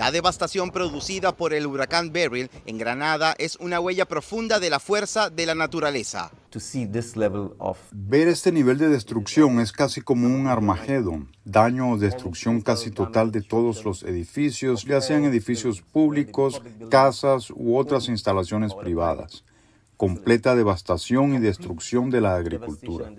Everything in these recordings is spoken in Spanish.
La devastación producida por el huracán Beryl en Granada es una huella profunda de la fuerza de la naturaleza. Ver este nivel de destrucción es casi como un armagedón, daño o destrucción casi total de todos los edificios, ya sean edificios públicos, casas u otras instalaciones privadas, completa devastación y destrucción de la agricultura.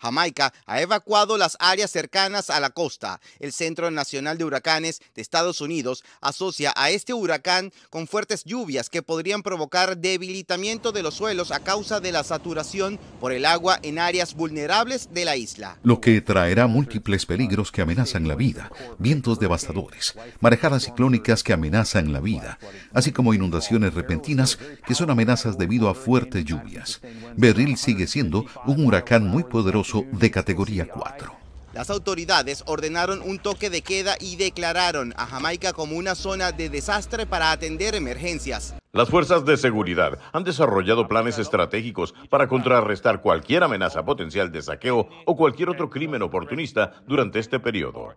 Jamaica ha evacuado las áreas cercanas a la costa. El Centro Nacional de Huracanes de Estados Unidos asocia a este huracán con fuertes lluvias que podrían provocar debilitamiento de los suelos a causa de la saturación por el agua en áreas vulnerables de la isla. Lo que traerá múltiples peligros que amenazan la vida, vientos devastadores, marejadas ciclónicas que amenazan la vida, así como inundaciones repentinas que son amenazas debido a fuertes lluvias. Berril sigue siendo un huracán muy poderoso de categoría 4. Las autoridades ordenaron un toque de queda y declararon a Jamaica como una zona de desastre para atender emergencias. Las fuerzas de seguridad han desarrollado planes estratégicos para contrarrestar cualquier amenaza potencial de saqueo o cualquier otro crimen oportunista durante este periodo.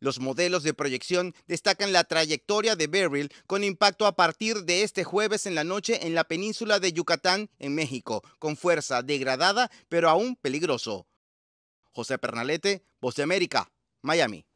Los modelos de proyección destacan la trayectoria de Beryl con impacto a partir de este jueves en la noche en la península de Yucatán, en México, con fuerza degradada pero aún peligroso. José Pernalete, Voz de América, Miami.